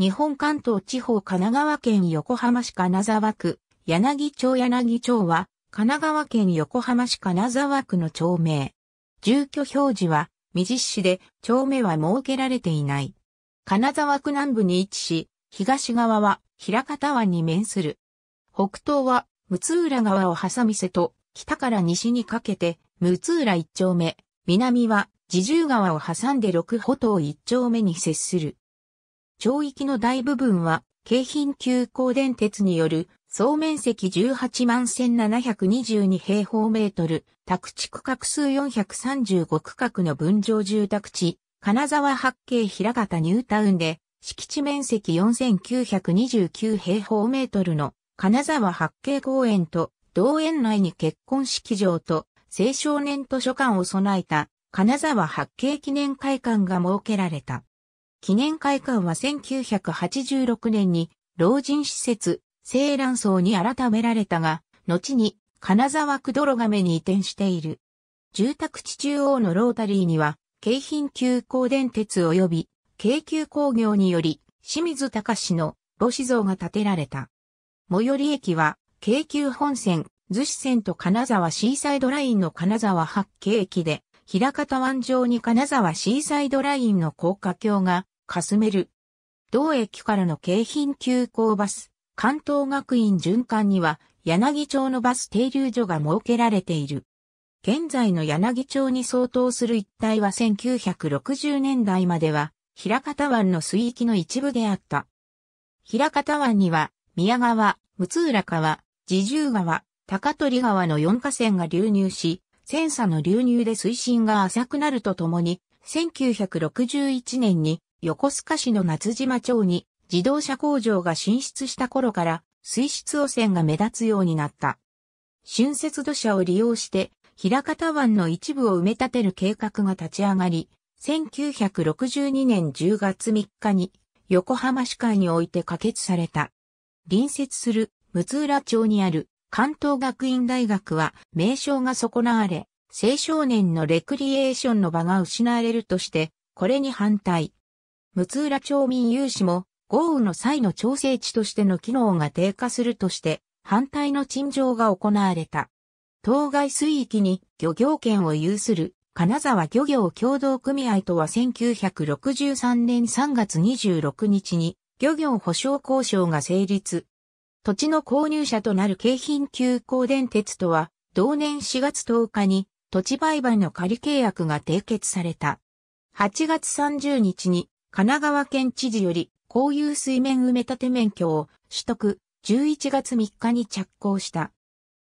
日本関東地方神奈川県横浜市金沢区、柳町柳町は、神奈川県横浜市金沢区の町名。住居表示は、未実施で、町名は設けられていない。金沢区南部に位置し、東側は、平方湾に面する。北東は、六浦川を挟み瀬と、北から西にかけて、六浦一丁目、南は、自重川を挟んで六歩島一丁目に接する。町域の大部分は、京浜急行電鉄による、総面積18万1722平方メートル、宅地区画数435区画の分譲住宅地、金沢八景平方ニュータウンで、敷地面積4929平方メートルの金沢八景公園と、同園内に結婚式場と青少年図書館を備えた金沢八景記念会館が設けられた。記念会館は1986年に老人施設、青蘭荘に改められたが、後に金沢区泥亀に移転している。住宅地中央のロータリーには、京浜急行電鉄及び、京急工業により、清水隆の母子像が建てられた。最寄り駅は、京急本線、逗子線と金沢シーサイドラインの金沢八景駅で、平方湾上に金沢シーサイドラインの高架橋がかすめる。同駅からの京浜急行バス、関東学院循環には、柳町のバス停留所が設けられている。現在の柳町に相当する一帯は1960年代までは、平方湾の水域の一部であった。平方湾には、宮川、六浦川、自重川、高取川の4河川が流入し、ン差の流入で水深が浅くなるとともに、1961年に横須賀市の夏島町に自動車工場が進出した頃から水質汚染が目立つようになった。春節土砂を利用して平方湾の一部を埋め立てる計画が立ち上がり、1962年10月3日に横浜市会において可決された。隣接する六浦町にある関東学院大学は名称が損なわれ、青少年のレクリエーションの場が失われるとして、これに反対、六浦町民有志も豪雨の際の調整地としての機能が低下するとして反対の陳情が行われた。当該水域に漁業権を有する金沢漁業協同組合とは1963年3月26日に漁業保障交渉が成立。土地の購入者となる京浜急行電鉄とは同年4月10日に土地売買の仮契約が締結された。8月30日に神奈川県知事より、公有水面埋め立て免許を取得、11月3日に着工した。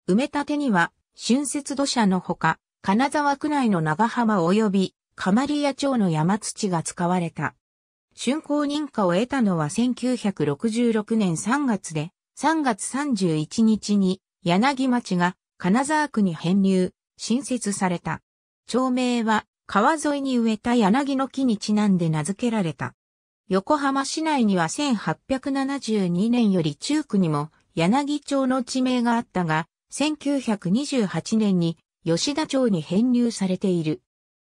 埋め立てには、春節土砂のほか、金沢区内の長浜及び、リ屋町の山土が使われた。竣工認可を得たのは1966年3月で、3月31日に柳町が金沢区に編入、新設された。町名は川沿いに植えた柳の木にちなんで名付けられた。横浜市内には1872年より中区にも柳町の地名があったが、1928年に吉田町に編入されている。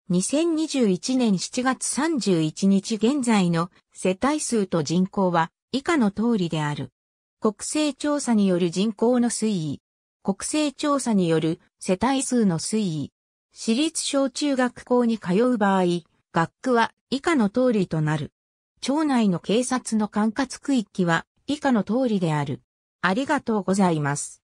2021年7月31日現在の世帯数と人口は以下の通りである。国勢調査による人口の推移。国勢調査による世帯数の推移。私立小中学校に通う場合、学区は以下の通りとなる。町内の警察の管轄区域は以下の通りである。ありがとうございます。